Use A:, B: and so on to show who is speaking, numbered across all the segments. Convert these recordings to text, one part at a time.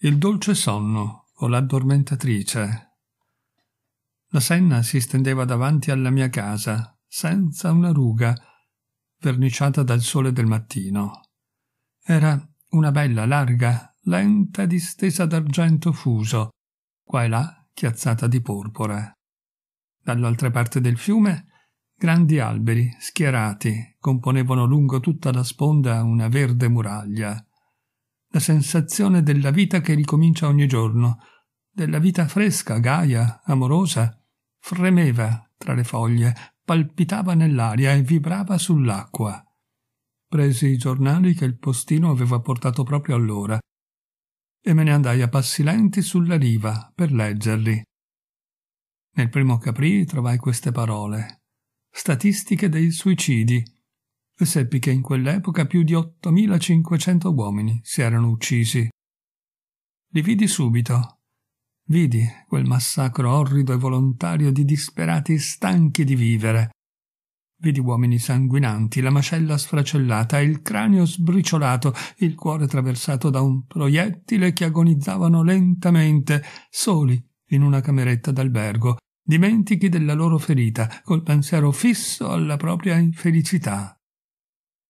A: il dolce sonno o l'addormentatrice. La Senna si stendeva davanti alla mia casa, senza una ruga, verniciata dal sole del mattino. Era una bella, larga, lenta distesa d'argento fuso, qua e là chiazzata di porpora. Dall'altra parte del fiume grandi alberi schierati componevano lungo tutta la sponda una verde muraglia la sensazione della vita che ricomincia ogni giorno, della vita fresca, gaia, amorosa, fremeva tra le foglie, palpitava nell'aria e vibrava sull'acqua. Presi i giornali che il postino aveva portato proprio allora e me ne andai a passi lenti sulla riva per leggerli. Nel primo capri trovai queste parole: Statistiche dei suicidi e seppi che in quell'epoca più di 8500 uomini si erano uccisi. Li vidi subito. Vidi quel massacro orrido e volontario di disperati stanchi di vivere. Vidi uomini sanguinanti, la mascella sfracellata, il cranio sbriciolato, il cuore traversato da un proiettile che agonizzavano lentamente, soli, in una cameretta d'albergo, dimentichi della loro ferita, col pensiero fisso alla propria infelicità.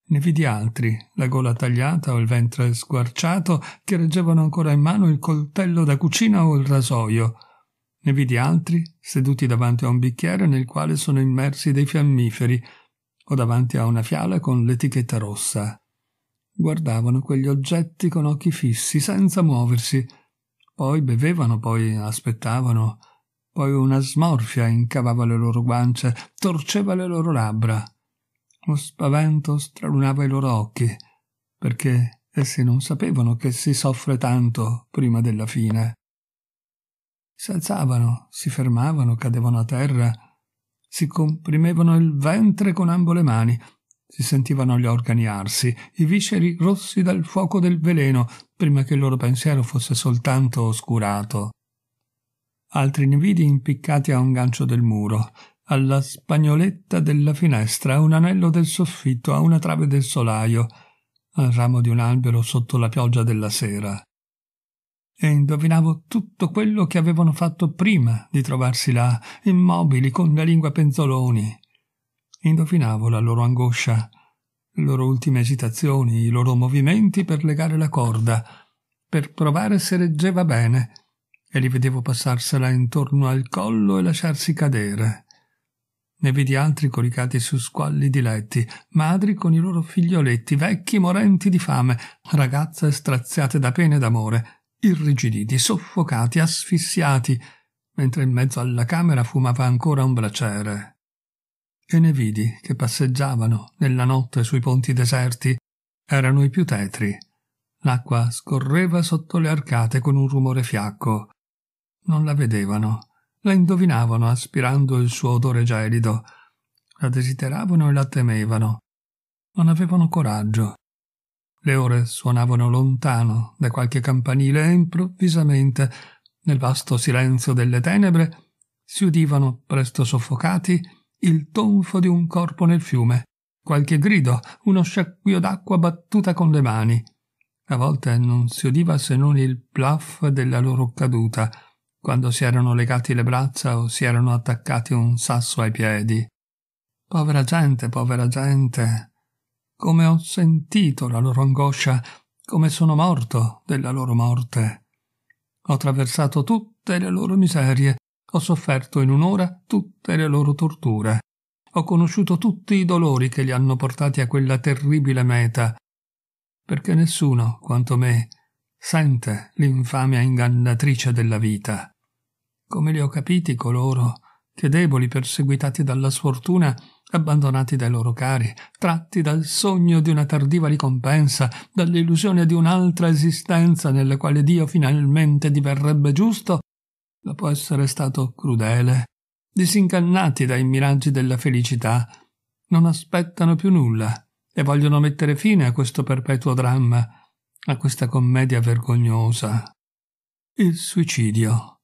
A: Ne vidi altri, la gola tagliata o il ventre sguarciato, che reggevano ancora in mano il coltello da cucina o il rasoio. Ne vidi altri, seduti davanti a un bicchiere nel quale sono immersi dei fiammiferi, o davanti a una fiala con l'etichetta rossa. Guardavano quegli oggetti con occhi fissi, senza muoversi. Poi bevevano, poi aspettavano. Poi una smorfia incavava le loro guance, torceva le loro labbra. Lo spavento stralunava i loro occhi, perché essi non sapevano che si soffre tanto prima della fine. Si alzavano, si fermavano, cadevano a terra, si comprimevano il ventre con ambo le mani, si sentivano gli organi arsi, i visceri rossi dal fuoco del veleno, prima che il loro pensiero fosse soltanto oscurato. Altri nividi impiccati a un gancio del muro, alla spagnoletta della finestra, a un anello del soffitto, a una trave del solaio, al ramo di un albero sotto la pioggia della sera. E indovinavo tutto quello che avevano fatto prima di trovarsi là, immobili, con la lingua penzoloni. Indovinavo la loro angoscia, le loro ultime esitazioni, i loro movimenti per legare la corda, per provare se reggeva bene, e li vedevo passarsela intorno al collo e lasciarsi cadere. Ne vedi altri coricati su squallidi letti, madri con i loro figlioletti, vecchi morenti di fame, ragazze straziate da pene d'amore, irrigiditi, soffocati, asfissiati, mentre in mezzo alla camera fumava ancora un braciere. E ne vidi che passeggiavano nella notte sui ponti deserti, erano i più tetri. L'acqua scorreva sotto le arcate con un rumore fiacco. Non la vedevano la indovinavano aspirando il suo odore gelido, la desideravano e la temevano. Non avevano coraggio. Le ore suonavano lontano da qualche campanile e improvvisamente, nel vasto silenzio delle tenebre, si udivano, presto soffocati, il tonfo di un corpo nel fiume, qualche grido, uno sciacquio d'acqua battuta con le mani. A volte non si udiva se non il plaff della loro caduta, quando si erano legati le braccia o si erano attaccati un sasso ai piedi. Povera gente, povera gente. Come ho sentito la loro angoscia, come sono morto della loro morte. Ho traversato tutte le loro miserie, ho sofferto in un'ora tutte le loro torture. Ho conosciuto tutti i dolori che li hanno portati a quella terribile meta, perché nessuno, quanto me, sente l'infamia ingannatrice della vita come li ho capiti coloro che deboli, perseguitati dalla sfortuna, abbandonati dai loro cari, tratti dal sogno di una tardiva ricompensa, dall'illusione di un'altra esistenza nella quale Dio finalmente diverrebbe giusto, dopo essere stato crudele, disincannati dai miraggi della felicità, non aspettano più nulla e vogliono mettere fine a questo perpetuo dramma, a questa commedia vergognosa. Il suicidio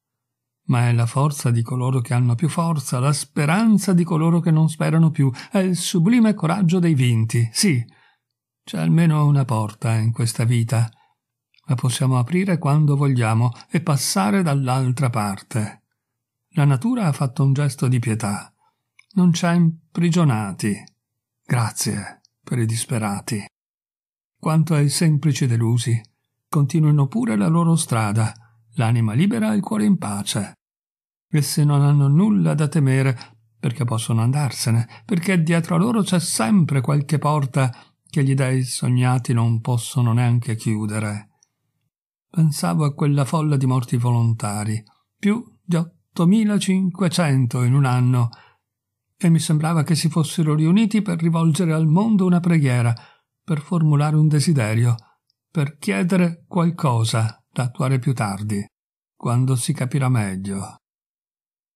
A: ma è la forza di coloro che hanno più forza, la speranza di coloro che non sperano più, è il sublime coraggio dei vinti. Sì, c'è almeno una porta in questa vita, la possiamo aprire quando vogliamo e passare dall'altra parte. La natura ha fatto un gesto di pietà. Non ci ha imprigionati. Grazie per i disperati. Quanto ai semplici delusi, continuano pure la loro strada, l'anima libera e il cuore in pace. Essi non hanno nulla da temere, perché possono andarsene, perché dietro a loro c'è sempre qualche porta che gli dei sognati non possono neanche chiudere. Pensavo a quella folla di morti volontari, più di 8500 in un anno, e mi sembrava che si fossero riuniti per rivolgere al mondo una preghiera, per formulare un desiderio, per chiedere qualcosa da attuare più tardi, quando si capirà meglio.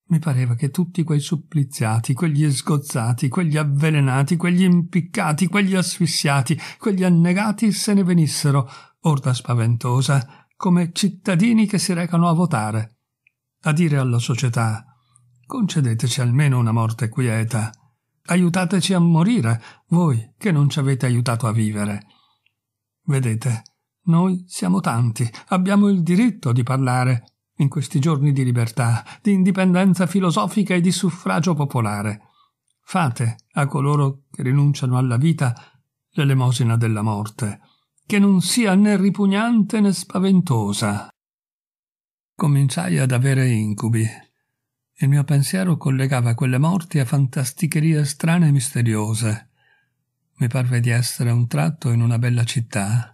A: Mi pareva che tutti quei suppliziati, quegli sgozzati, quegli avvelenati, quegli impiccati, quegli asfissiati, quegli annegati se ne venissero, orda spaventosa, come cittadini che si recano a votare, a dire alla società concedeteci almeno una morte quieta, aiutateci a morire, voi che non ci avete aiutato a vivere. Vedete, noi siamo tanti, abbiamo il diritto di parlare in questi giorni di libertà, di indipendenza filosofica e di suffragio popolare. Fate a coloro che rinunciano alla vita l'elemosina della morte, che non sia né ripugnante né spaventosa. Cominciai ad avere incubi. Il mio pensiero collegava quelle morti a fantasticherie strane e misteriose. Mi parve di essere a un tratto in una bella città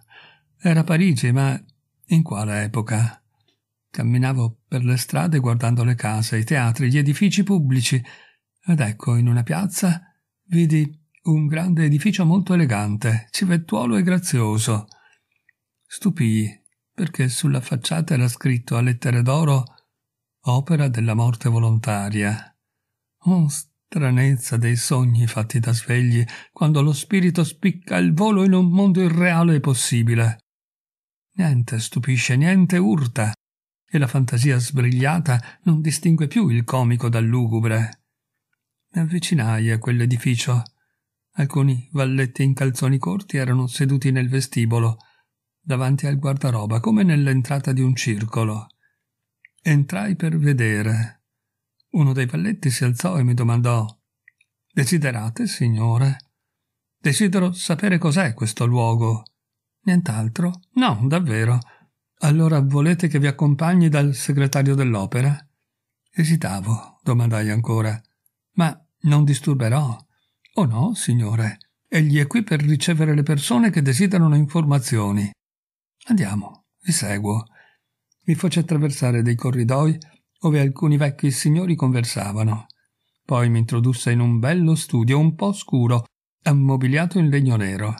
A: era Parigi, ma in quale epoca? Camminavo per le strade guardando le case, i teatri, gli edifici pubblici, ed ecco, in una piazza, vidi un grande edificio molto elegante, civettuolo e grazioso. Stupii, perché sulla facciata era scritto a lettere d'oro Opera della morte volontaria. Oh, stranezza dei sogni fatti da svegli, quando lo spirito spicca il volo in un mondo irreale e possibile. Niente stupisce, niente urta, e la fantasia sbrigliata non distingue più il comico dal lugubre. Mi avvicinai a quell'edificio. Alcuni valletti in calzoni corti erano seduti nel vestibolo, davanti al guardaroba, come nell'entrata di un circolo. Entrai per vedere. Uno dei valletti si alzò e mi domandò Desiderate, signore? Desidero sapere cos'è questo luogo. Nient'altro? No, davvero. Allora volete che vi accompagni dal segretario dell'opera? Esitavo, domandai ancora. Ma non disturberò. Oh no, signore. Egli è qui per ricevere le persone che desiderano informazioni. Andiamo, vi seguo. Mi fece attraversare dei corridoi dove alcuni vecchi signori conversavano. Poi mi introdusse in un bello studio un po' scuro, ammobiliato in legno nero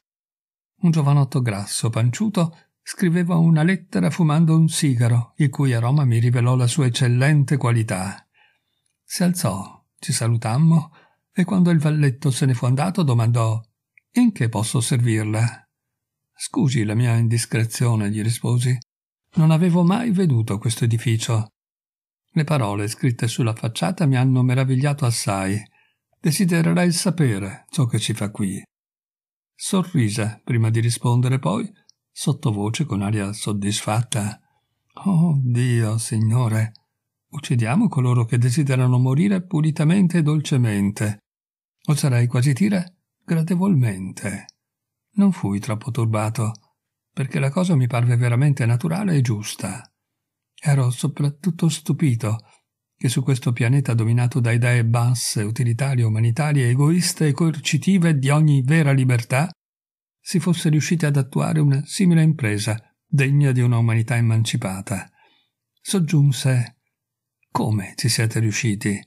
A: un giovanotto grasso, panciuto, scriveva una lettera fumando un sigaro, il cui aroma mi rivelò la sua eccellente qualità. Si alzò, ci salutammo, e quando il valletto se ne fu andato domandò «In che posso servirla?» «Scusi la mia indiscrezione», gli risposi. «Non avevo mai veduto questo edificio. Le parole scritte sulla facciata mi hanno meravigliato assai. Desidererei sapere ciò che ci fa qui». Sorrise prima di rispondere poi, sottovoce con aria soddisfatta. Oh Dio, Signore, uccidiamo coloro che desiderano morire pulitamente e dolcemente. Oserei quasi dire gradevolmente. Non fui troppo turbato, perché la cosa mi parve veramente naturale e giusta. Ero soprattutto stupito che su questo pianeta dominato da idee basse, utilitarie, umanitarie, egoiste e coercitive di ogni vera libertà, si fosse riusciti ad attuare una simile impresa degna di una umanità emancipata. Soggiunse Come ci siete riusciti?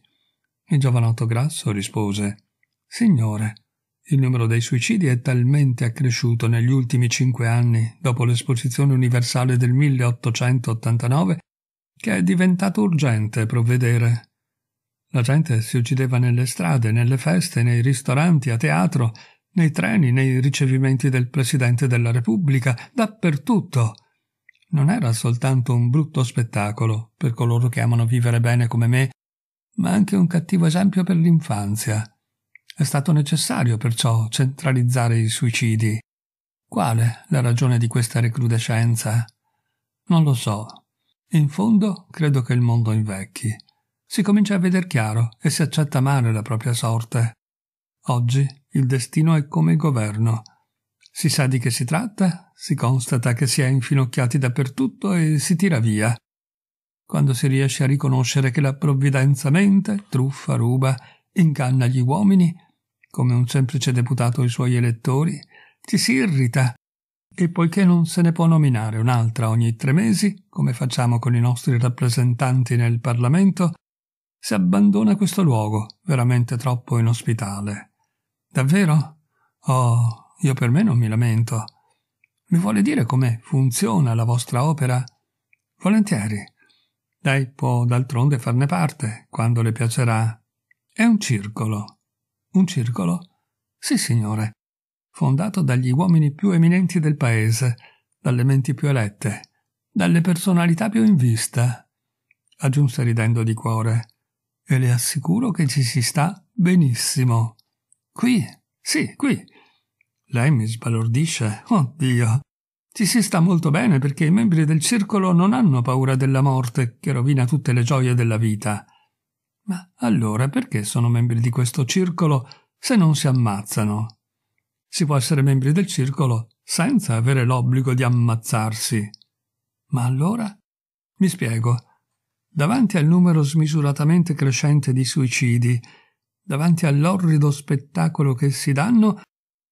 A: Il giovanotto grasso rispose Signore, il numero dei suicidi è talmente accresciuto negli ultimi cinque anni, dopo l'esposizione universale del 1889, che è diventato urgente provvedere. La gente si uccideva nelle strade, nelle feste, nei ristoranti, a teatro, nei treni, nei ricevimenti del Presidente della Repubblica, dappertutto. Non era soltanto un brutto spettacolo per coloro che amano vivere bene come me, ma anche un cattivo esempio per l'infanzia. È stato necessario perciò centralizzare i suicidi. Quale la ragione di questa recrudescenza? Non lo so in fondo credo che il mondo invecchi. Si comincia a veder chiaro e si accetta male la propria sorte. Oggi il destino è come il governo. Si sa di che si tratta, si constata che si è infinocchiati dappertutto e si tira via. Quando si riesce a riconoscere che la provvidenza mente, truffa, ruba, inganna gli uomini, come un semplice deputato i suoi elettori, ci si irrita e poiché non se ne può nominare un'altra ogni tre mesi, come facciamo con i nostri rappresentanti nel Parlamento, si abbandona questo luogo, veramente troppo inospitale. Davvero? Oh, io per me non mi lamento. Mi vuole dire come funziona la vostra opera? Volentieri. Lei può d'altronde farne parte, quando le piacerà. È un circolo. Un circolo? Sì, signore fondato dagli uomini più eminenti del paese, dalle menti più elette, dalle personalità più in vista, aggiunse ridendo di cuore, e le assicuro che ci si sta benissimo. Qui, sì, qui. Lei mi sbalordisce. Oh Dio. Ci si sta molto bene perché i membri del circolo non hanno paura della morte che rovina tutte le gioie della vita. Ma allora perché sono membri di questo circolo se non si ammazzano? si può essere membri del circolo senza avere l'obbligo di ammazzarsi. Ma allora? Mi spiego. Davanti al numero smisuratamente crescente di suicidi, davanti all'orrido spettacolo che si danno,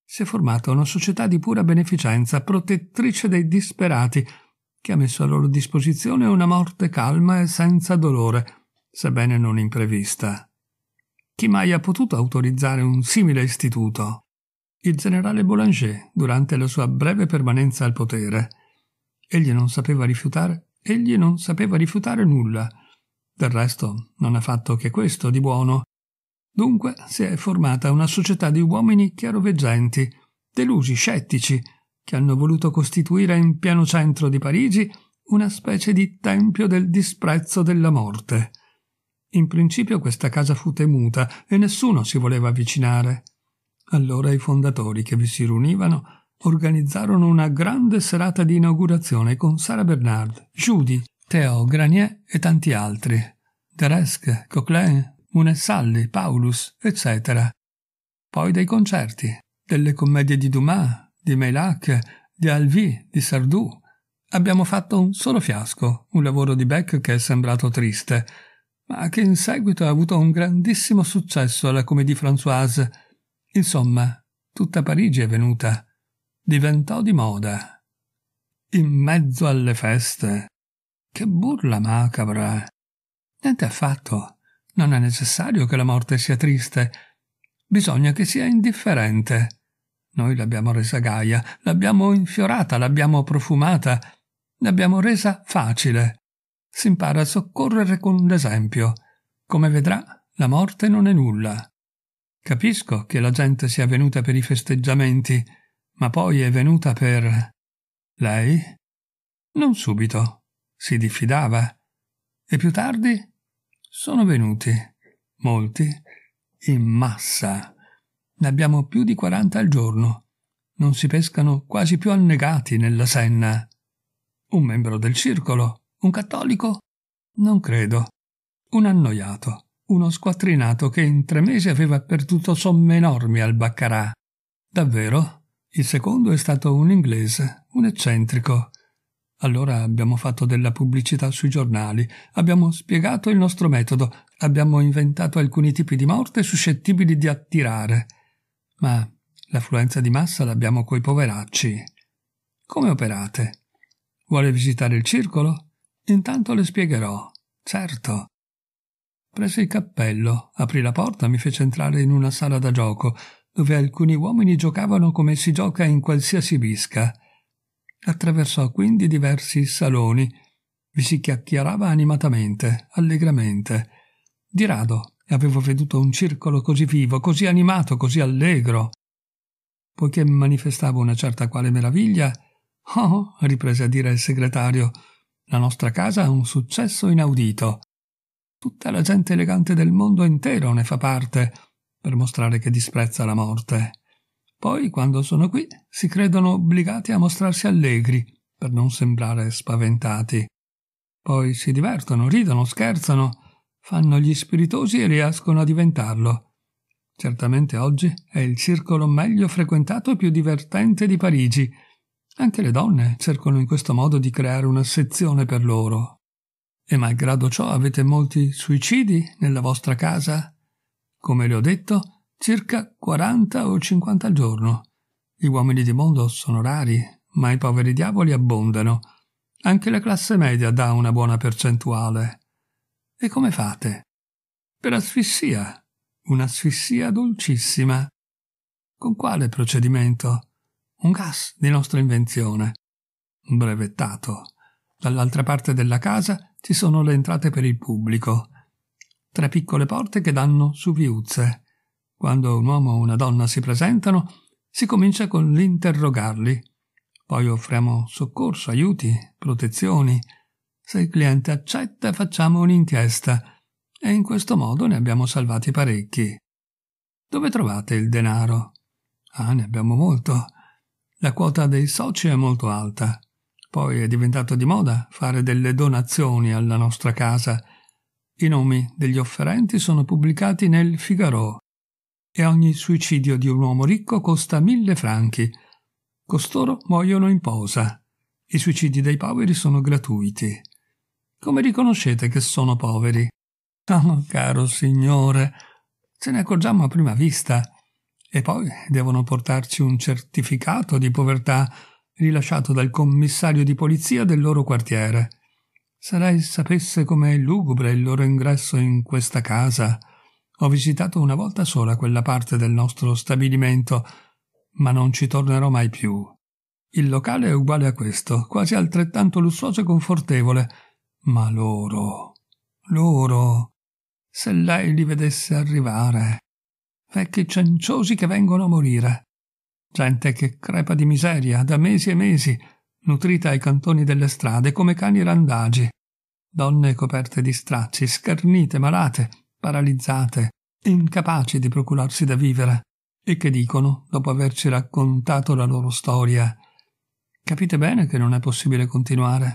A: si è formata una società di pura beneficenza, protettrice dei disperati, che ha messo a loro disposizione una morte calma e senza dolore, sebbene non imprevista. Chi mai ha potuto autorizzare un simile istituto? il generale Boulanger durante la sua breve permanenza al potere. Egli non sapeva rifiutare, egli non sapeva rifiutare nulla. Del resto non ha fatto che questo di buono. Dunque si è formata una società di uomini chiaroveggenti, delusi, scettici, che hanno voluto costituire in pieno centro di Parigi una specie di tempio del disprezzo della morte. In principio questa casa fu temuta e nessuno si voleva avvicinare. Allora i fondatori che vi si riunivano organizzarono una grande serata di inaugurazione con Sara Bernard, Judy, Theo Granier e tanti altri, Deresque, Coquelin, Munessalli, Paulus, eccetera. Poi dei concerti, delle commedie di Dumas, di Meilhac, di Alvi, di Sardou. Abbiamo fatto un solo fiasco, un lavoro di Beck che è sembrato triste, ma che in seguito ha avuto un grandissimo successo alla Comédie Françoise Insomma, tutta Parigi è venuta, diventò di moda. In mezzo alle feste. Che burla macabra. Niente affatto. Non è necessario che la morte sia triste. Bisogna che sia indifferente. Noi l'abbiamo resa gaia, l'abbiamo infiorata, l'abbiamo profumata, l'abbiamo resa facile. Si impara a soccorrere con l'esempio. Come vedrà, la morte non è nulla. Capisco che la gente sia venuta per i festeggiamenti, ma poi è venuta per. Lei? Non subito. Si diffidava. E più tardi? Sono venuti. Molti. In massa. Ne abbiamo più di 40 al giorno. Non si pescano quasi più annegati nella Senna. Un membro del circolo? Un cattolico? Non credo. Un annoiato uno squattrinato che in tre mesi aveva perduto somme enormi al baccarà. Davvero? Il secondo è stato un inglese, un eccentrico. Allora abbiamo fatto della pubblicità sui giornali, abbiamo spiegato il nostro metodo, abbiamo inventato alcuni tipi di morte suscettibili di attirare. Ma l'affluenza di massa l'abbiamo coi poveracci. Come operate? Vuole visitare il circolo? Intanto le spiegherò. Certo. Prese il cappello, aprì la porta, e mi fece entrare in una sala da gioco, dove alcuni uomini giocavano come si gioca in qualsiasi bisca. Attraversò quindi diversi saloni. Vi si chiacchierava animatamente, allegramente. Di rado avevo veduto un circolo così vivo, così animato, così allegro. Poiché manifestavo una certa quale meraviglia, oh, riprese a dire il segretario, la nostra casa ha un successo inaudito. Tutta la gente elegante del mondo intero ne fa parte, per mostrare che disprezza la morte. Poi, quando sono qui, si credono obbligati a mostrarsi allegri, per non sembrare spaventati. Poi si divertono, ridono, scherzano, fanno gli spiritosi e riescono a diventarlo. Certamente oggi è il circolo meglio frequentato e più divertente di Parigi. Anche le donne cercano in questo modo di creare una sezione per loro, e malgrado ciò avete molti suicidi nella vostra casa? Come le ho detto, circa 40 o 50 al giorno. Gli uomini di mondo sono rari, ma i poveri diavoli abbondano. Anche la classe media dà una buona percentuale. E come fate? Per asfissia, un'asfissia dolcissima. Con quale procedimento? Un gas di nostra invenzione. Brevettato. Dall'altra parte della casa ci sono le entrate per il pubblico, tre piccole porte che danno su viuzze. Quando un uomo o una donna si presentano, si comincia con l'interrogarli. Poi offriamo soccorso, aiuti, protezioni. Se il cliente accetta, facciamo un'inchiesta e in questo modo ne abbiamo salvati parecchi. Dove trovate il denaro? Ah, ne abbiamo molto. La quota dei soci è molto alta. Poi è diventato di moda fare delle donazioni alla nostra casa. I nomi degli offerenti sono pubblicati nel Figaro e ogni suicidio di un uomo ricco costa mille franchi. Costoro muoiono in posa. I suicidi dei poveri sono gratuiti. Come riconoscete che sono poveri? Oh, caro signore, ce ne accorgiamo a prima vista. E poi devono portarci un certificato di povertà rilasciato dal commissario di polizia del loro quartiere. Se lei sapesse com'è lugubre il loro ingresso in questa casa. Ho visitato una volta sola quella parte del nostro stabilimento, ma non ci tornerò mai più. Il locale è uguale a questo, quasi altrettanto lussuoso e confortevole. Ma loro. loro. Se lei li vedesse arrivare. Vecchi cenciosi che vengono a morire gente che crepa di miseria da mesi e mesi, nutrita ai cantoni delle strade come cani randagi, donne coperte di stracci, schernite, malate, paralizzate, incapaci di procurarsi da vivere, e che dicono, dopo averci raccontato la loro storia, capite bene che non è possibile continuare,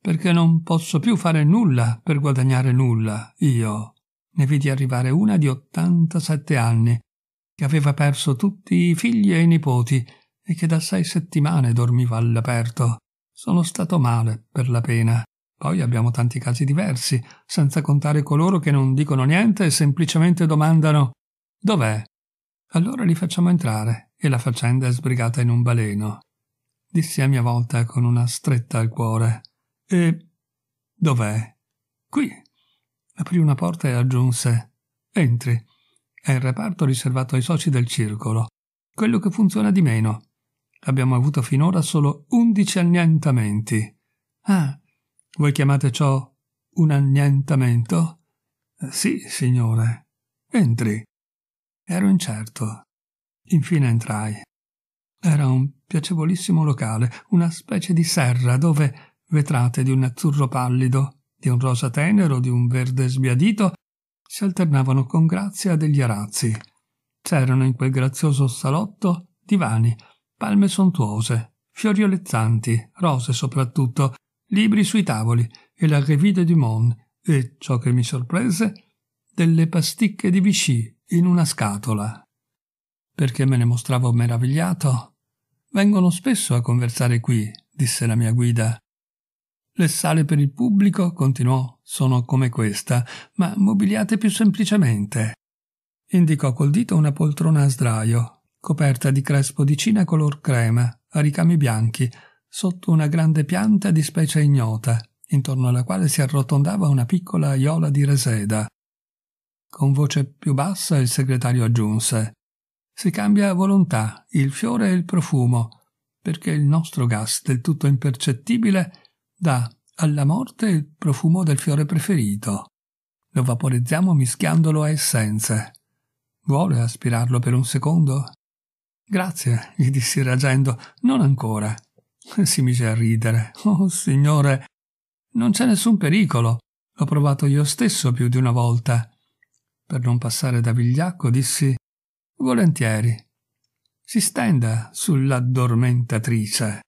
A: perché non posso più fare nulla per guadagnare nulla, io. Ne vidi arrivare una di 87 anni, che aveva perso tutti i figli e i nipoti e che da sei settimane dormiva all'aperto. Sono stato male per la pena. Poi abbiamo tanti casi diversi, senza contare coloro che non dicono niente e semplicemente domandano Dov'è? Allora li facciamo entrare e la faccenda è sbrigata in un baleno. Dissi a mia volta con una stretta al cuore. E dov'è? Qui. Aprì una porta e aggiunse Entri è il reparto riservato ai soci del circolo, quello che funziona di meno. Abbiamo avuto finora solo undici annientamenti. Ah, voi chiamate ciò un annientamento? Eh, sì, signore. Entri. Ero incerto. Infine entrai. Era un piacevolissimo locale, una specie di serra dove vetrate di un azzurro pallido, di un rosa tenero, di un verde sbiadito si alternavano con grazia degli arazzi. C'erano in quel grazioso salotto divani, palme sontuose, fiori olezzanti, rose soprattutto, libri sui tavoli e la Revide du Monde e, ciò che mi sorprese, delle pasticche di Vichy in una scatola. Perché me ne mostravo meravigliato? Vengono spesso a conversare qui, disse la mia guida. Le sale per il pubblico, continuò, sono come questa, ma mobiliate più semplicemente. Indicò col dito una poltrona a sdraio, coperta di crespo di Cina color crema, a ricami bianchi, sotto una grande pianta di specie ignota, intorno alla quale si arrotondava una piccola aiola di reseda. Con voce più bassa il segretario aggiunse Si cambia a volontà il fiore e il profumo, perché il nostro gas, del tutto impercettibile, dà alla morte il profumo del fiore preferito. Lo vaporizziamo mischiandolo a essenze. Vuole aspirarlo per un secondo? Grazie, gli dissi reagendo, non ancora. Si mise a ridere. Oh, signore, non c'è nessun pericolo. L'ho provato io stesso più di una volta. Per non passare da vigliacco, dissi volentieri. Si stenda sull'addormentatrice.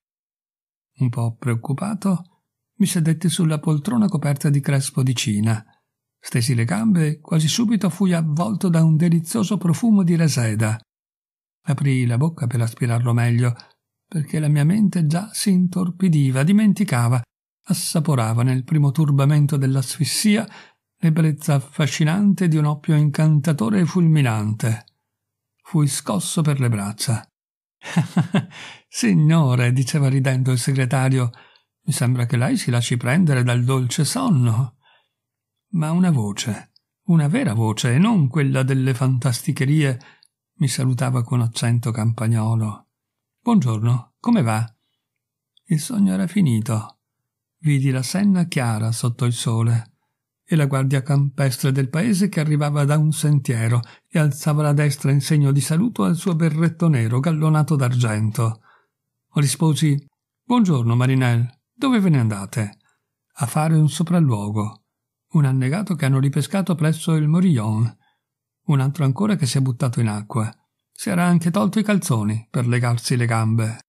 A: Un po' preoccupato, mi sedetti sulla poltrona coperta di crespo di Cina. Stesi le gambe e quasi subito fui avvolto da un delizioso profumo di reseda. Aprii la bocca per aspirarlo meglio, perché la mia mente già si intorpidiva, dimenticava, assaporava nel primo turbamento dell'asfissia l'ebbrezza affascinante di un oppio incantatore e fulminante. Fui scosso per le braccia. Signore, diceva ridendo il segretario, mi sembra che lei si lasci prendere dal dolce sonno. Ma una voce, una vera voce e non quella delle fantasticherie, mi salutava con accento campagnolo. Buongiorno, come va? Il sogno era finito. Vidi la Senna chiara sotto il sole e la guardia campestre del paese che arrivava da un sentiero e alzava la destra in segno di saluto al suo berretto nero gallonato d'argento. Risposi Buongiorno, Marinel. Dove ve ne andate? A fare un sopralluogo. Un annegato che hanno ripescato presso il Morillon. Un altro ancora che si è buttato in acqua. Si era anche tolto i calzoni per legarsi le gambe